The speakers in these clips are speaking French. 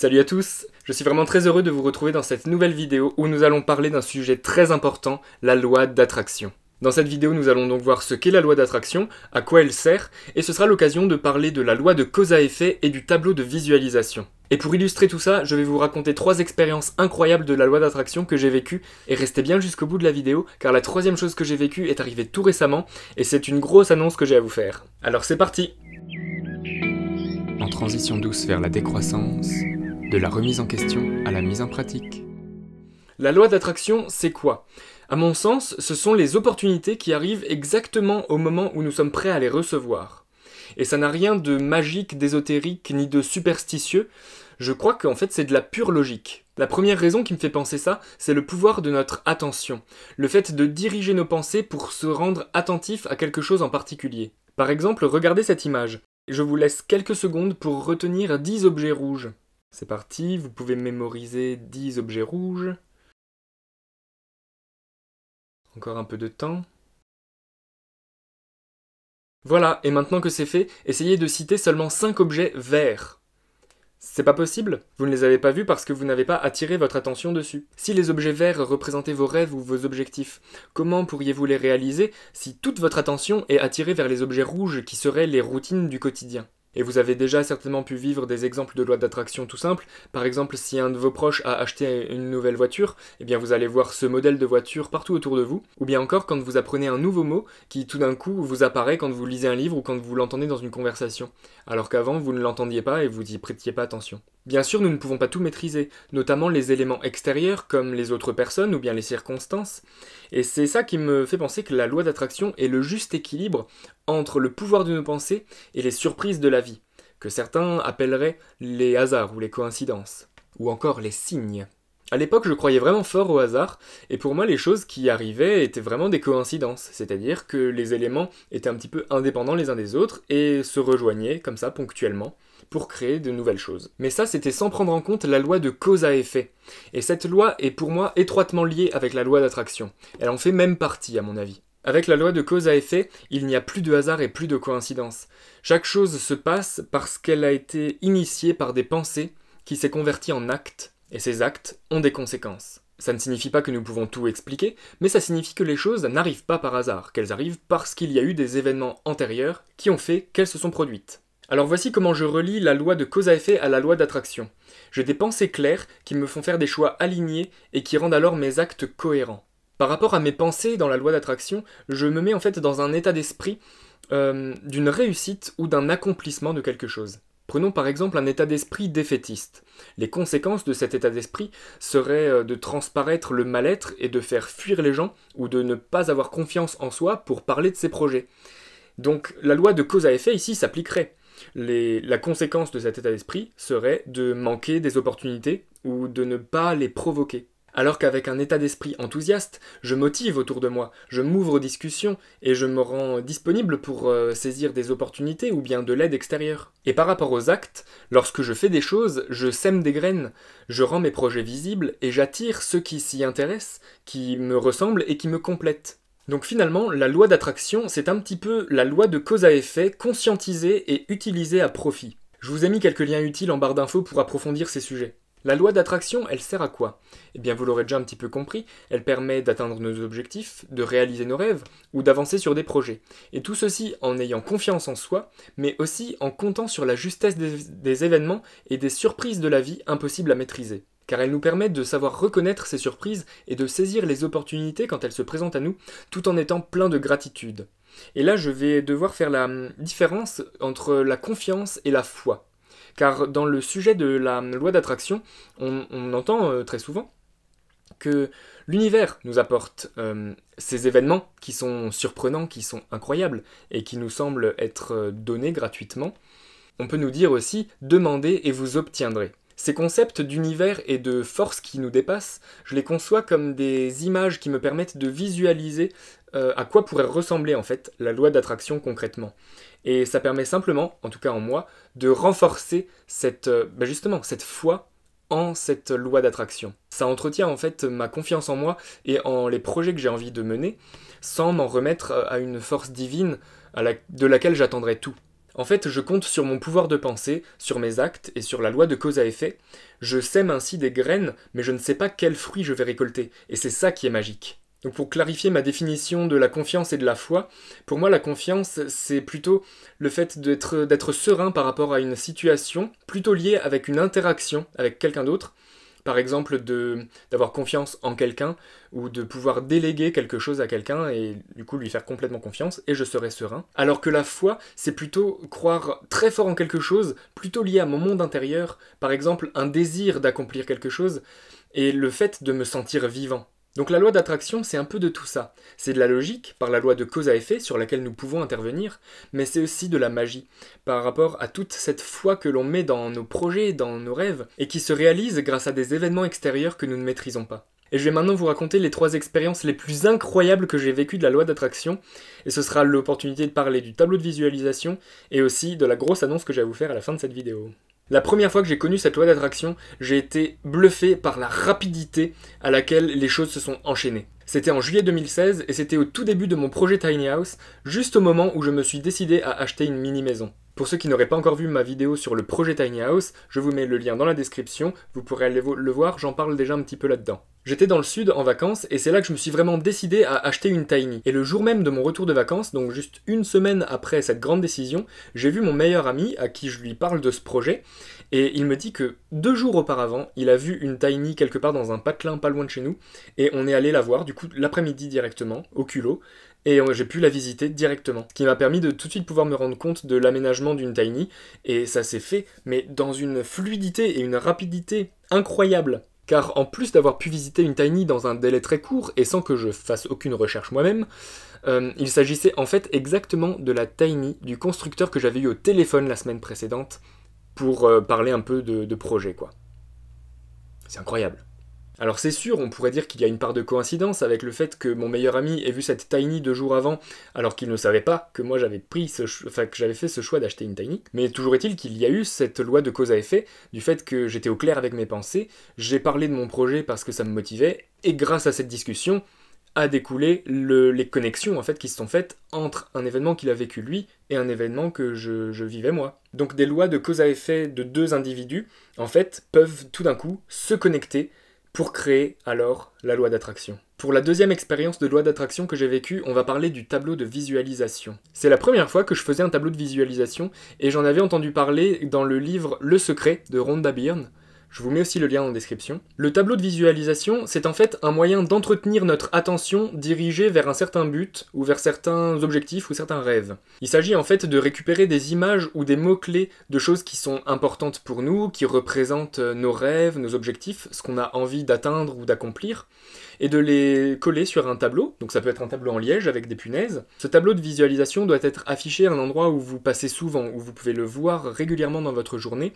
Salut à tous, je suis vraiment très heureux de vous retrouver dans cette nouvelle vidéo où nous allons parler d'un sujet très important, la loi d'attraction. Dans cette vidéo, nous allons donc voir ce qu'est la loi d'attraction, à quoi elle sert, et ce sera l'occasion de parler de la loi de cause à effet et du tableau de visualisation. Et pour illustrer tout ça, je vais vous raconter trois expériences incroyables de la loi d'attraction que j'ai vécues, et restez bien jusqu'au bout de la vidéo, car la troisième chose que j'ai vécue est arrivée tout récemment, et c'est une grosse annonce que j'ai à vous faire. Alors c'est parti En transition douce vers la décroissance, de la remise en question à la mise en pratique. La loi d'attraction, c'est quoi À mon sens, ce sont les opportunités qui arrivent exactement au moment où nous sommes prêts à les recevoir. Et ça n'a rien de magique, d'ésotérique, ni de superstitieux. Je crois qu'en fait, c'est de la pure logique. La première raison qui me fait penser ça, c'est le pouvoir de notre attention. Le fait de diriger nos pensées pour se rendre attentif à quelque chose en particulier. Par exemple, regardez cette image. Je vous laisse quelques secondes pour retenir 10 objets rouges. C'est parti, vous pouvez mémoriser 10 objets rouges. Encore un peu de temps. Voilà, et maintenant que c'est fait, essayez de citer seulement 5 objets verts. C'est pas possible, vous ne les avez pas vus parce que vous n'avez pas attiré votre attention dessus. Si les objets verts représentaient vos rêves ou vos objectifs, comment pourriez-vous les réaliser si toute votre attention est attirée vers les objets rouges qui seraient les routines du quotidien et vous avez déjà certainement pu vivre des exemples de lois d'attraction tout simples. Par exemple, si un de vos proches a acheté une nouvelle voiture, eh bien vous allez voir ce modèle de voiture partout autour de vous. Ou bien encore quand vous apprenez un nouveau mot qui tout d'un coup vous apparaît quand vous lisez un livre ou quand vous l'entendez dans une conversation. Alors qu'avant vous ne l'entendiez pas et vous n'y prêtiez pas attention. Bien sûr, nous ne pouvons pas tout maîtriser, notamment les éléments extérieurs comme les autres personnes ou bien les circonstances, et c'est ça qui me fait penser que la loi d'attraction est le juste équilibre entre le pouvoir de nos pensées et les surprises de la vie, que certains appelleraient les hasards ou les coïncidences, ou encore les signes. À l'époque, je croyais vraiment fort au hasard, et pour moi, les choses qui arrivaient étaient vraiment des coïncidences, c'est-à-dire que les éléments étaient un petit peu indépendants les uns des autres et se rejoignaient comme ça ponctuellement pour créer de nouvelles choses. Mais ça, c'était sans prendre en compte la loi de cause à effet. Et cette loi est pour moi étroitement liée avec la loi d'attraction. Elle en fait même partie, à mon avis. Avec la loi de cause à effet, il n'y a plus de hasard et plus de coïncidence. Chaque chose se passe parce qu'elle a été initiée par des pensées qui s'est convertie en actes et ces actes ont des conséquences. Ça ne signifie pas que nous pouvons tout expliquer, mais ça signifie que les choses n'arrivent pas par hasard, qu'elles arrivent parce qu'il y a eu des événements antérieurs qui ont fait qu'elles se sont produites. Alors voici comment je relie la loi de cause à effet à la loi d'attraction. J'ai des pensées claires qui me font faire des choix alignés et qui rendent alors mes actes cohérents. Par rapport à mes pensées dans la loi d'attraction, je me mets en fait dans un état d'esprit euh, d'une réussite ou d'un accomplissement de quelque chose. Prenons par exemple un état d'esprit défaitiste. Les conséquences de cet état d'esprit seraient euh, de transparaître le mal-être et de faire fuir les gens ou de ne pas avoir confiance en soi pour parler de ses projets. Donc la loi de cause à effet ici s'appliquerait. la conséquence de cet état d'esprit serait de manquer des opportunités ou de ne pas les provoquer alors qu'avec un état d'esprit enthousiaste, je motive autour de moi, je m'ouvre aux discussions et je me rends disponible pour euh, saisir des opportunités ou bien de l'aide extérieure. Et par rapport aux actes, lorsque je fais des choses, je sème des graines, je rends mes projets visibles et j'attire ceux qui s'y intéressent, qui me ressemblent et qui me complètent. Donc finalement, la loi d'attraction, c'est un petit peu la loi de cause à effet conscientisée et utilisée à profit. Je vous ai mis quelques liens utiles en barre d'infos pour approfondir ces sujets. La loi d'attraction, elle sert à quoi Eh bien, vous l'aurez déjà un petit peu compris, elle permet d'atteindre nos objectifs, de réaliser nos rêves ou d'avancer sur des projets. Et tout ceci en ayant confiance en soi, mais aussi en comptant sur la justesse des, événements et des surprises de la vie impossibles à maîtriser. Car elle nous permet de savoir reconnaître ces surprises et de saisir les opportunités quand elles se présentent à nous, tout en étant plein de gratitude. Et là, je vais devoir faire la hum, différence entre la confiance et la foi. Car dans le sujet de la loi d'attraction, on, entend euh, très souvent que l'univers nous apporte euh, ces événements qui sont surprenants, qui sont incroyables et qui nous semblent être euh, donnés gratuitement. On peut nous dire aussi demandez et vous obtiendrez. Ces concepts d'univers et de force qui nous dépassent, je les conçois comme des images qui me permettent de visualiser euh, à quoi pourrait ressembler en fait la loi d'attraction concrètement. Et ça permet simplement, en tout cas en moi, de renforcer cette, euh, bah justement, cette foi en cette loi d'attraction. Ça entretient en fait ma confiance en moi et en les projets que j'ai envie de mener, sans m'en remettre euh, à une force divine de laquelle j'attendrai tout. En fait, je compte sur mon pouvoir de pensée, sur mes actes et sur la loi de cause à effet. Je sème ainsi des graines, mais je ne sais pas quels fruits je vais récolter, et c'est ça qui est magique. Donc pour clarifier ma définition de la confiance et de la foi, pour moi la confiance c'est plutôt le fait d'être serein par rapport à une situation, plutôt liée avec une interaction avec quelqu'un d'autre, par exemple d'avoir confiance en quelqu'un ou de pouvoir déléguer quelque chose à quelqu'un et du coup lui faire complètement confiance et je serai serein. Alors que la foi, c'est plutôt croire très fort en quelque chose, plutôt lié à mon monde intérieur, par exemple un désir d'accomplir quelque chose et le fait de me sentir vivant. Donc la loi d'attraction, c'est un peu de tout ça. C'est de la logique, par la loi de cause à effet, sur laquelle nous pouvons intervenir, mais c'est aussi de la magie, par rapport à toute cette foi que l'on met dans nos projets, dans nos rêves, et qui se réalise grâce à des événements extérieurs que nous ne maîtrisons pas. Et je vais maintenant vous raconter les trois expériences les plus incroyables que j'ai vécues de la loi d'attraction, et ce sera l'opportunité de parler du tableau de visualisation, et aussi de la grosse annonce que j'ai à vous faire à la fin de cette vidéo. La première fois que j'ai connu cette loi d'attraction, j'ai été bluffé par la rapidité à laquelle les choses se sont enchaînées. C'était en juillet 2016 et c'était au tout début de mon projet Tiny House, juste au moment où je me suis décidé à acheter une mini maison. Pour ceux qui n'auraient pas encore vu ma vidéo sur le projet Tiny House, je vous mets le lien dans la description, vous pourrez aller le voir, j'en parle déjà un petit peu là-dedans. J'étais dans le sud en vacances et c'est là que je me suis vraiment décidé à acheter une Tiny. Et le jour même de mon retour de vacances, donc juste une semaine après cette grande décision, j'ai vu mon meilleur ami à qui je lui parle de ce projet et il me dit que deux jours auparavant, il a vu une Tiny quelque part dans un patelin pas loin de chez nous et on est allé la voir du coup l'après-midi directement au culot et euh, j'ai pu la visiter directement, ce qui m'a permis de tout de suite pouvoir me rendre compte de l'aménagement d'une tiny, et ça s'est fait, mais dans une fluidité et une rapidité incroyables car en plus d'avoir pu visiter une tiny dans un délai très court et sans que je fasse aucune recherche moi-même, euh, il s'agissait en fait exactement de la tiny du constructeur que j'avais eu au téléphone la semaine précédente pour euh, parler un peu de projet quoi. C'est incroyable. Alors c'est sûr, on pourrait dire qu'il y a une part de coïncidence avec le fait que mon meilleur ami ait vu cette Tiny deux jours avant, alors qu'il ne savait pas que moi j'avais pris ce enfin, que j'avais fait ce choix d'acheter une Tiny. Mais toujours est-il qu'il y a eu cette loi de cause à effet, du fait que j'étais au clair avec mes pensées, j'ai parlé de mon projet parce que ça me motivait, et grâce à cette discussion, a découlé les connexions en fait qui se sont faites entre un événement qu'il a vécu lui et un événement que je, je, vivais moi. Donc des lois de cause à effet de deux individus en fait peuvent tout d'un coup se connecter pour créer alors la loi d'attraction. Pour la deuxième expérience de loi d'attraction que j'ai vécue, on va parler du tableau de visualisation. C'est la première fois que je faisais un tableau de visualisation et j'en avais entendu parler dans le livre Le Secret de Rhonda Byrne. Je vous mets aussi le lien en description. Le tableau de visualisation, c'est en fait un moyen d'entretenir notre attention dirigée vers un certain but ou vers certains objectifs ou certains rêves. Il s'agit en fait de récupérer des images ou des mots-clés de choses qui sont importantes pour nous, qui représentent nos rêves, nos objectifs, ce qu'on a envie d'atteindre ou d'accomplir et de les coller sur un tableau. Donc ça peut être un tableau en liège avec des punaises. Ce tableau de visualisation doit être affiché à un endroit où vous passez souvent, où vous pouvez le voir régulièrement dans votre journée,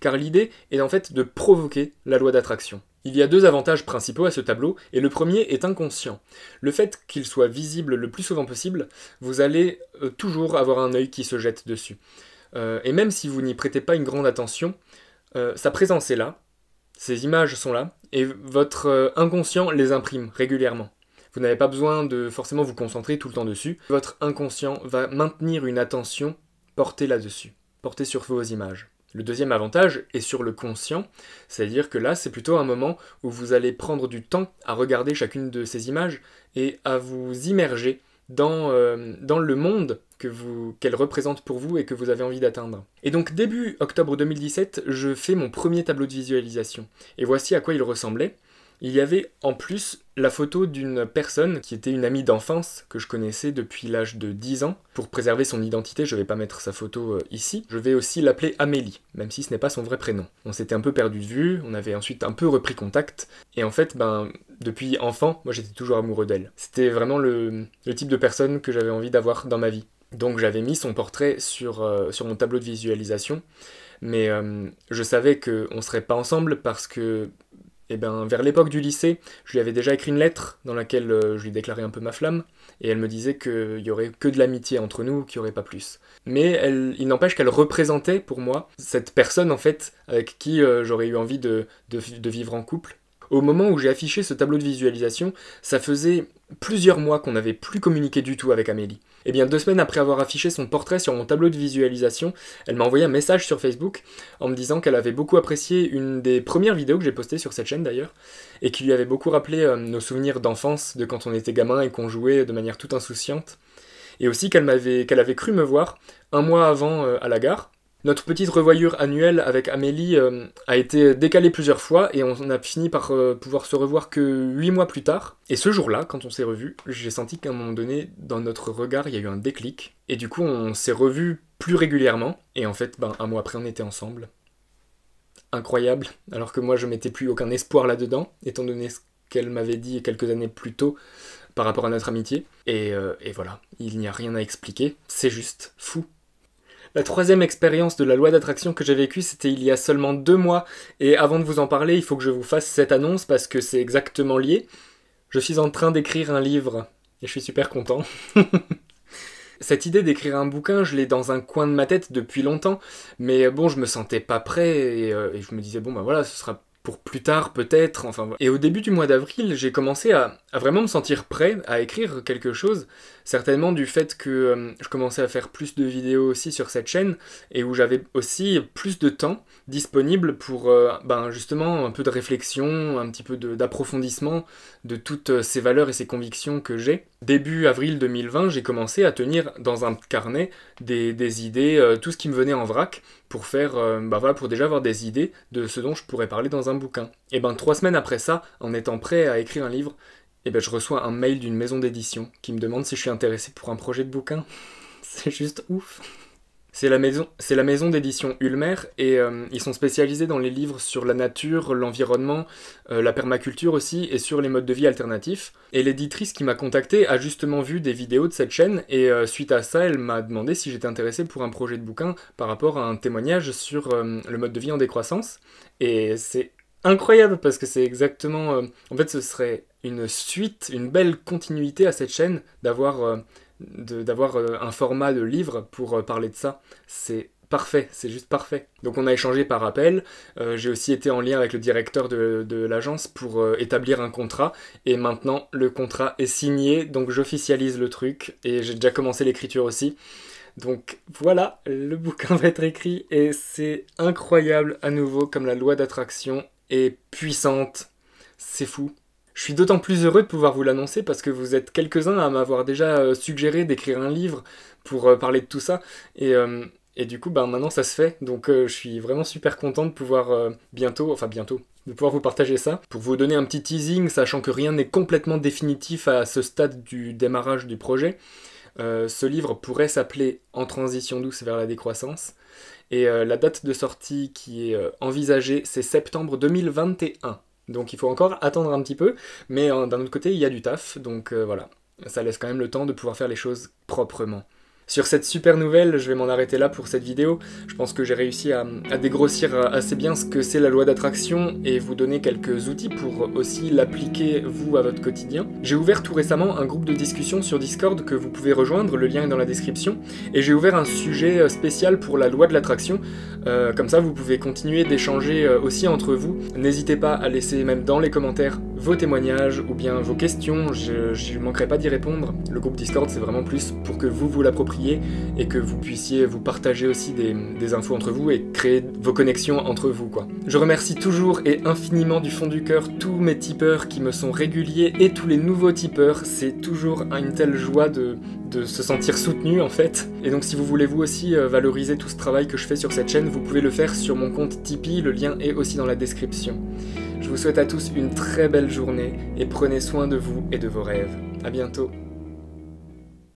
car l'idée est en fait de provoquer la loi d'attraction. Il y a deux avantages principaux à ce tableau, et le premier est inconscient. Le fait qu'il soit visible le plus souvent possible, vous allez euh, toujours avoir un œil qui se jette dessus. Euh, et même si vous n'y prêtez pas une grande attention, euh, sa présence est là, ces images sont là et votre euh, inconscient les imprime régulièrement. Vous n'avez pas besoin de forcément vous concentrer tout le temps dessus. Votre inconscient va maintenir une attention portée là-dessus, portée sur vos images. Le deuxième avantage est sur le conscient, c'est-à-dire que là, c'est plutôt un moment où vous allez prendre du temps à regarder chacune de ces images et à vous immerger dans, euh, dans le monde vous, qu'elle représente pour vous et que vous avez envie d'atteindre. Et donc début octobre 2017, je fais mon premier tableau de visualisation. Et voici à quoi il ressemblait. Il y avait en plus la photo d'une personne qui était une amie d'enfance que je connaissais depuis l'âge de 10 ans. Pour préserver son identité, je vais pas mettre sa photo euh, ici. Je vais aussi l'appeler Amélie, même si ce n'est pas son vrai prénom. On s'était un peu perdu de vue, on avait ensuite un peu repris contact. Et en fait, ben, depuis enfant, moi j'étais toujours amoureux d'elle. C'était vraiment le type de personne que j'avais envie d'avoir dans ma vie. Donc j'avais mis son portrait sur, euh, sur, mon tableau de visualisation, mais euh, je savais qu'on ne serait pas ensemble parce que eh ben, vers l'époque du lycée, je lui avais déjà écrit une lettre dans laquelle euh, je lui déclarais un peu ma flamme, et elle me disait qu'il n'y aurait que de l'amitié entre nous, qu'il n'y aurait pas plus. Mais elle, il n'empêche qu'elle représentait pour moi cette personne en fait avec qui j'aurais eu envie de vivre en couple, au moment où j'ai affiché ce tableau de visualisation, ça faisait plusieurs mois qu'on n'avait plus communiqué du tout avec Amélie. Et eh bien, deux semaines après avoir affiché son portrait sur mon tableau de visualisation, elle m'a envoyé un message sur Facebook en me disant qu'elle avait beaucoup apprécié une des premières vidéos que j'ai postées sur cette chaîne d'ailleurs, et qui lui avait beaucoup rappelé euh, nos souvenirs d'enfance, de quand on était gamin et qu'on jouait de manière tout insouciante, et aussi qu'elle m'avait, qu'elle avait cru me voir un mois avant euh, à la gare, notre petite revoyure annuelle avec Amélie euh, a été décalée plusieurs fois et on a fini par euh, pouvoir se revoir que huit mois plus tard. Et ce jour-là, quand on s'est revus, j'ai senti qu'à un moment donné, dans notre regard, il y a eu un déclic. Et du coup, on s'est revus plus régulièrement. Et en fait, ben, un mois après, on était ensemble. Incroyable. Alors que moi, je mettais plus aucun espoir là-dedans, étant donné ce qu'elle m'avait dit quelques années plus tôt par rapport à notre amitié. et euh, voilà, il n'y a rien à expliquer, c'est juste fou. La troisième expérience de la loi d'attraction que j'ai vécue, c'était il y a seulement deux mois. Et avant de vous en parler, il faut que je vous fasse cette annonce parce que c'est exactement lié. Je suis en train d'écrire un livre et je suis super content. Cette idée d'écrire un bouquin, je l'ai dans un coin de ma tête depuis longtemps, mais bon, je me sentais pas prêt et, euh, je me disais, bon, ben voilà, ce sera pour plus tard peut-être, enfin Et au début du mois d'avril, j'ai commencé à, vraiment me sentir prêt à écrire quelque chose, Certainement du fait que euh, je commençais à faire plus de vidéos aussi sur cette chaîne et où j'avais aussi plus de temps disponible pour euh, ben, justement un peu de réflexion, un petit peu d'approfondissement de, toutes euh, ces valeurs et ces convictions que j'ai. Début avril 2020, j'ai commencé à tenir dans un carnet des, idées, tout ce qui me venait en vrac pour faire, ben voilà, pour déjà avoir des idées de ce dont je pourrais parler dans un bouquin. Et ben trois semaines après ça, en étant prêt à écrire un livre, et eh ben je reçois un mail d'une maison d'édition qui me demande si je suis intéressé pour un projet de bouquin. C'est juste ouf. C'est la maison, maison d'édition Ulmer et euh, ils sont spécialisés dans les livres sur la nature, l'environnement, euh, la permaculture aussi et sur les modes de vie alternatifs. Et l'éditrice qui m'a contacté a justement vu des vidéos de cette chaîne et euh, suite à ça, elle m'a demandé si j'étais intéressé pour un projet de bouquin par rapport à un témoignage sur le mode de vie en décroissance. Et c'est incroyable parce que c'est exactement, en fait, ce serait une suite, une belle continuité à cette chaîne d'avoir euh, d'avoir euh, un format de livre pour euh, parler de ça. C'est parfait, c'est juste parfait. Donc on a échangé par appel, j'ai aussi été en lien avec le directeur de, de l'agence pour établir un contrat, et maintenant le contrat est signé, donc j'officialise le truc, et j'ai déjà commencé l'écriture aussi. Donc voilà, le bouquin va être écrit, et c'est incroyable à nouveau comme la loi d'attraction est puissante. C'est fou. Je suis d'autant plus heureux de pouvoir vous l'annoncer parce que vous êtes quelques-uns à m'avoir déjà euh, suggéré d'écrire un livre pour euh, parler de tout ça. Euh, et, du coup, ben, maintenant ça se fait. Donc je suis vraiment super content de pouvoir bientôt, enfin bientôt, de pouvoir vous partager ça. Pour vous donner un petit teasing, sachant que rien n'est complètement définitif à ce stade du démarrage du projet, ce livre pourrait s'appeler En transition douce vers la décroissance. Et la date de sortie qui est envisagée, c'est septembre 2021. Donc il faut encore attendre un petit peu, mais euh, d'un autre côté, il y a du taf, donc euh, voilà. Ça laisse quand même le temps de pouvoir faire les choses proprement. Sur cette super nouvelle, je vais m'en arrêter là pour cette vidéo. Je pense que j'ai réussi à, dégrossir assez bien ce que c'est la loi d'attraction et vous donner quelques outils pour aussi l'appliquer vous à votre quotidien. J'ai ouvert tout récemment un groupe de discussion sur Discord que vous pouvez rejoindre, le lien est dans la description, et j'ai ouvert un sujet euh, spécial pour la loi de l'attraction. Euh, comme ça, vous pouvez continuer d'échanger euh, aussi entre vous. N'hésitez pas à laisser même dans les commentaires vos témoignages ou bien vos questions, je ne manquerai pas d'y répondre. Le groupe Discord, c'est vraiment plus pour que vous vous l'appropriez et que vous puissiez vous partager aussi des, infos entre vous et créer vos connexions entre vous. Quoi. Je remercie toujours et infiniment du fond du cœur tous mes tipeurs qui me sont réguliers et tous les nouveaux tipeurs. C'est toujours une telle joie de, de se sentir soutenu en fait. Et donc si vous voulez vous aussi euh, valoriser tout ce travail que je fais sur cette chaîne, vous pouvez le faire sur mon compte Tipeee, le lien est aussi dans la description. Je vous souhaite à tous une très belle journée et prenez soin de vous et de vos rêves. A bientôt.